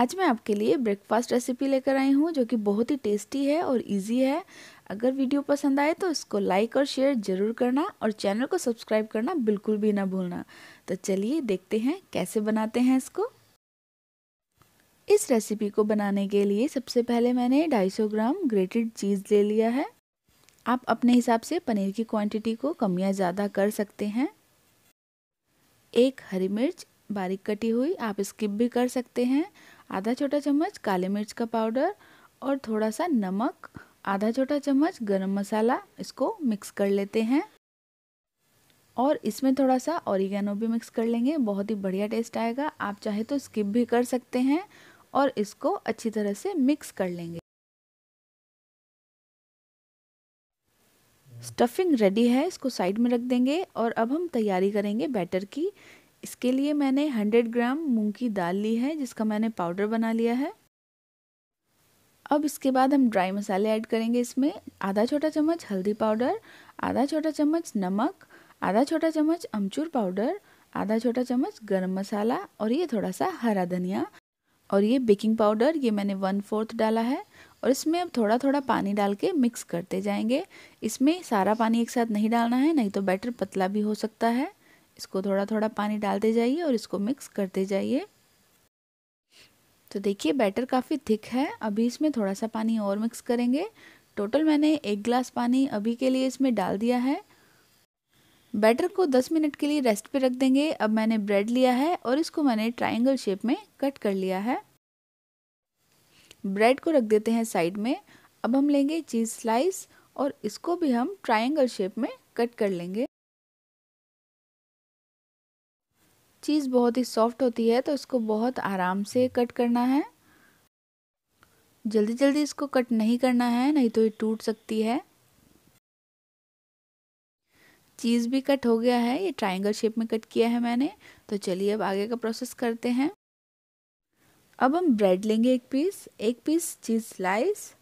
आज मैं आपके लिए ब्रेकफास्ट रेसिपी लेकर आई हूँ जो कि बहुत ही टेस्टी है और इजी है अगर वीडियो पसंद आए तो इसको लाइक और शेयर ज़रूर करना और चैनल को सब्सक्राइब करना बिल्कुल भी ना भूलना तो चलिए देखते हैं कैसे बनाते हैं इसको इस रेसिपी को बनाने के लिए सबसे पहले मैंने 250 ग्राम ग्रेटेड चीज़ ले लिया है आप अपने हिसाब से पनीर की क्वांटिटी को कम या ज़्यादा कर सकते हैं एक हरी मिर्च बारीक कटी हुई आप स्किप भी कर सकते हैं आधा छोटा चम्मच काली मिर्च का पाउडर और थोड़ा सा नमक आधा छोटा चम्मच गरम मसाला इसको मिक्स कर लेते हैं और इसमें थोड़ा सा ऑरिगेनो भी मिक्स कर लेंगे बहुत ही बढ़िया टेस्ट आएगा आप चाहे तो स्किप भी कर सकते हैं और इसको अच्छी तरह से मिक्स कर लेंगे स्टफिंग रेडी है इसको साइड में रख देंगे और अब हम तैयारी करेंगे बैटर की इसके लिए मैंने 100 ग्राम मूंग की दाल ली है जिसका मैंने पाउडर बना लिया है अब इसके बाद हम ड्राई मसाले ऐड करेंगे इसमें आधा छोटा चम्मच हल्दी पाउडर आधा छोटा चम्मच नमक आधा छोटा चम्मच अमचूर पाउडर आधा छोटा चम्मच गरम मसाला और ये थोड़ा सा हरा धनिया और ये बेकिंग पाउडर ये मैंने वन फोर्थ डाला है और इसमें अब थोड़ा थोड़ा पानी डाल के मिक्स करते जाएंगे इसमें सारा पानी एक साथ नहीं डालना है नहीं तो बैटर पतला भी हो सकता है इसको थोड़ा थोड़ा पानी डालते जाइए और इसको मिक्स करते जाइए तो देखिए बैटर काफ़ी थिक है अभी इसमें थोड़ा सा पानी और मिक्स करेंगे टोटल मैंने एक गिलास पानी अभी के लिए इसमें डाल दिया है बैटर को 10 मिनट के लिए रेस्ट पे रख देंगे अब मैंने ब्रेड लिया है और इसको मैंने ट्रायंगल शेप में कट कर लिया है ब्रेड को रख देते हैं साइड में अब हम लेंगे चीज़ स्लाइस और इसको भी हम ट्रायंगल शेप में कट कर लेंगे चीज़ बहुत ही सॉफ्ट होती है तो इसको बहुत आराम से हम्म। कट करना है जल्दी जल्दी इसको कट नहीं करना है नहीं तो ये टूट सकती है चीज़ भी कट हो गया है ये ट्राइंगल शेप में कट किया है मैंने तो चलिए अब आगे का प्रोसेस करते हैं अब हम ब्रेड लेंगे एक पीस एक पीस चीज़ स्लाइस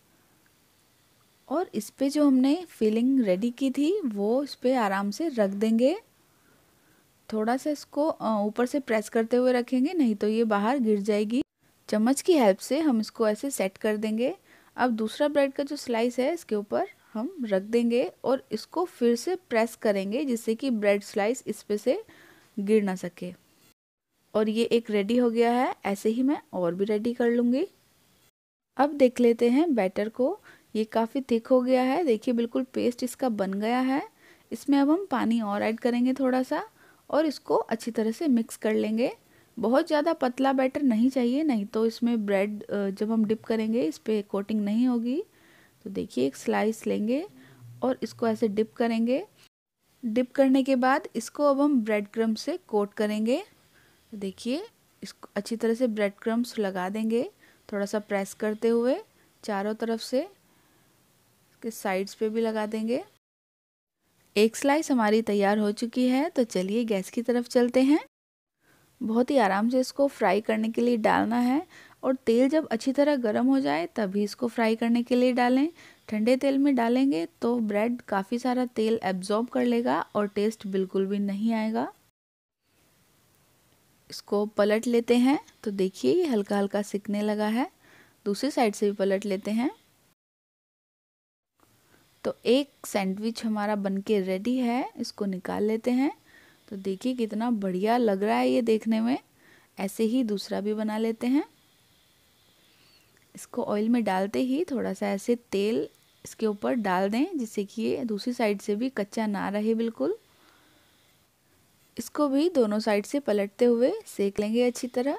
और इस पे जो हमने फिलिंग रेडी की थी वो इस पर आराम से रख देंगे थोड़ा सा इसको ऊपर से प्रेस करते हुए रखेंगे नहीं तो ये बाहर गिर जाएगी चम्मच की हेल्प से हम इसको ऐसे सेट कर देंगे अब दूसरा ब्रेड का जो स्लाइस है इसके ऊपर हम रख देंगे और इसको फिर से प्रेस करेंगे जिससे कि ब्रेड स्लाइस इस पर से गिर ना सके और ये एक रेडी हो गया है ऐसे ही मैं और भी रेडी कर लूँगी अब देख लेते हैं बैटर को ये काफ़ी थिक हो गया है देखिए बिल्कुल पेस्ट इसका बन गया है इसमें अब हम पानी और ऐड करेंगे थोड़ा सा और इसको अच्छी तरह से मिक्स कर लेंगे बहुत ज़्यादा पतला बैटर नहीं चाहिए नहीं तो इसमें ब्रेड जब हम डिप करेंगे इस पर कोटिंग नहीं होगी तो देखिए एक स्लाइस लेंगे और इसको ऐसे डिप करेंगे डिप करने के बाद इसको अब हम ब्रेड क्रम से कोट करेंगे देखिए इसको अच्छी तरह से ब्रेड क्रम्स लगा देंगे थोड़ा सा प्रेस करते हुए चारों तरफ से इसके साइड्स पे भी लगा देंगे एक स्लाइस हमारी तैयार हो चुकी है तो चलिए गैस की तरफ चलते हैं बहुत ही आराम से इसको फ्राई करने के लिए डालना है और तेल जब अच्छी तरह गर्म हो जाए तभी इसको फ्राई करने के लिए डालें ठंडे तेल में डालेंगे तो ब्रेड काफ़ी सारा तेल एब्जॉर्ब कर लेगा और टेस्ट बिल्कुल भी नहीं आएगा इसको पलट लेते हैं तो देखिए ये हल्का हल्का सिकने लगा है दूसरी साइड से भी पलट लेते हैं तो एक सैंडविच हमारा बनके रेडी है इसको निकाल लेते हैं तो देखिए कितना बढ़िया लग रहा है ये देखने में ऐसे ही दूसरा भी बना लेते हैं इसको ऑयल में डालते ही थोड़ा सा ऐसे तेल इसके ऊपर डाल दें जिससे कि ये दूसरी साइड से भी कच्चा ना रहे बिल्कुल इसको भी दोनों साइड से पलटते हुए सेक लेंगे अच्छी तरह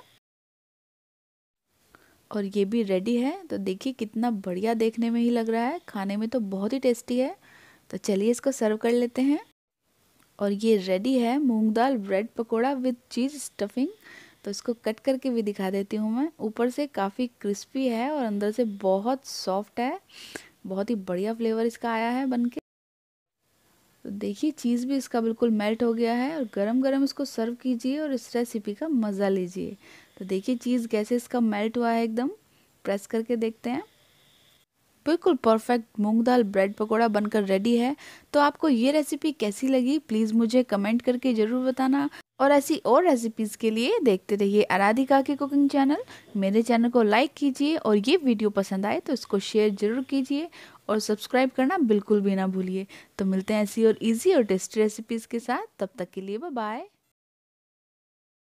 और ये भी रेडी है तो देखिए कितना बढ़िया देखने में ही लग रहा है खाने में तो बहुत ही टेस्टी है तो चलिए इसको सर्व कर लेते हैं और ये रेडी है मूंग दाल bread pakora with cheese stuffing तो इसको कट करके भी दिखा देती हूँ मैं ऊपर से काफ़ी क्रिस्पी है और अंदर से बहुत सॉफ्ट है बहुत ही बढ़िया फ्लेवर इसका आया है बनके तो देखिए चीज़ भी इसका बिल्कुल मेल्ट हो गया है और गरम गरम इसको सर्व कीजिए और इस रेसिपी का मज़ा लीजिए तो देखिए चीज़ कैसे इसका मेल्ट हुआ है एकदम प्रेस करके देखते हैं बिल्कुल परफेक्ट मूंग दाल ब्रेड पकौड़ा बनकर रेडी है तो आपको ये रेसिपी कैसी लगी प्लीज़ मुझे कमेंट करके ज़रूर बताना और ऐसी और रेसिपीज़ के लिए देखते रहिए आराधिका के कुकिंग चैनल मेरे चैनल को लाइक कीजिए और ये वीडियो पसंद आए तो इसको शेयर ज़रूर कीजिए और सब्सक्राइब करना बिल्कुल भी ना भूलिए तो मिलते हैं ऐसी और ईजी और टेस्टी रेसिपीज़ के साथ तब तक के लिए बाय